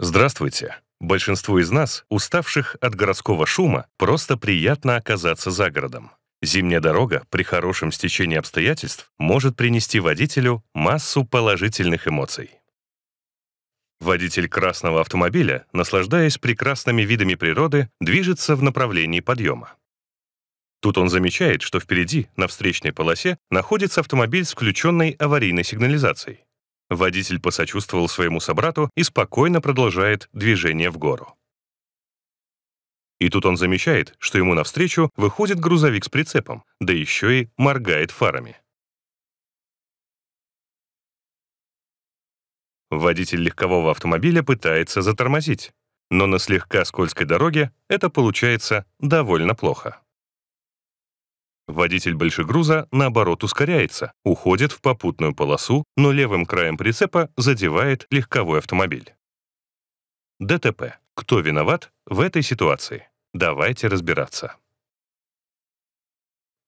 Здравствуйте! Большинству из нас, уставших от городского шума, просто приятно оказаться за городом. Зимняя дорога при хорошем стечении обстоятельств может принести водителю массу положительных эмоций. Водитель красного автомобиля, наслаждаясь прекрасными видами природы, движется в направлении подъема. Тут он замечает, что впереди, на встречной полосе, находится автомобиль с включенной аварийной сигнализацией. Водитель посочувствовал своему собрату и спокойно продолжает движение в гору. И тут он замечает, что ему навстречу выходит грузовик с прицепом, да еще и моргает фарами. Водитель легкового автомобиля пытается затормозить, но на слегка скользкой дороге это получается довольно плохо. Водитель большегруза, наоборот, ускоряется, уходит в попутную полосу, но левым краем прицепа задевает легковой автомобиль. ДТП. Кто виноват в этой ситуации? Давайте разбираться.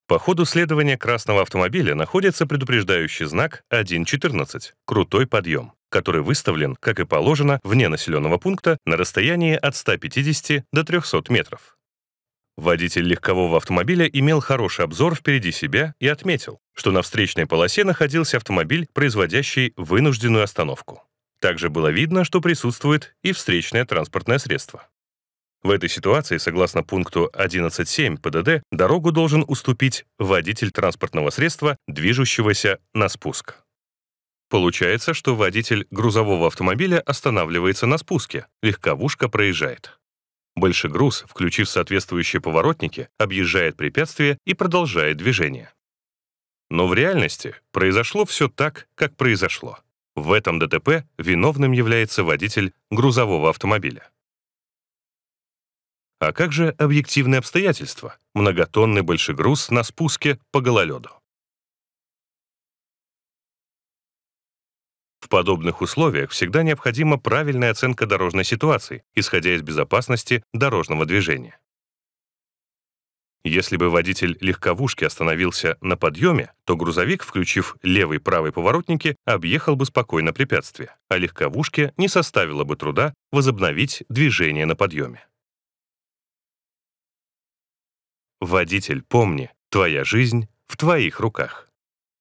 По ходу следования красного автомобиля находится предупреждающий знак 1.14 «Крутой подъем», который выставлен, как и положено, вне населенного пункта на расстоянии от 150 до 300 метров. Водитель легкового автомобиля имел хороший обзор впереди себя и отметил, что на встречной полосе находился автомобиль, производящий вынужденную остановку. Также было видно, что присутствует и встречное транспортное средство. В этой ситуации, согласно пункту 11.7 ПДД, дорогу должен уступить водитель транспортного средства, движущегося на спуск. Получается, что водитель грузового автомобиля останавливается на спуске, легковушка проезжает. Большегруз, включив соответствующие поворотники, объезжает препятствие и продолжает движение. Но в реальности произошло все так, как произошло. В этом ДТП виновным является водитель грузового автомобиля. А как же объективные обстоятельства? Многотонный большегруз на спуске по гололеду. подобных условиях всегда необходима правильная оценка дорожной ситуации, исходя из безопасности дорожного движения. Если бы водитель легковушки остановился на подъеме, то грузовик, включив левый правый поворотники, объехал бы спокойно препятствие, а легковушке не составило бы труда возобновить движение на подъеме. Водитель, помни, твоя жизнь в твоих руках.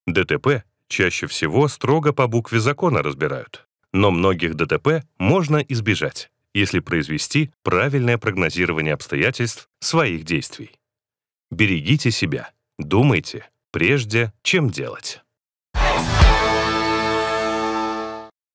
ДТП чаще всего строго по букве закона разбирают. Но многих ДТП можно избежать, если произвести правильное прогнозирование обстоятельств своих действий. Берегите себя, думайте, прежде чем делать.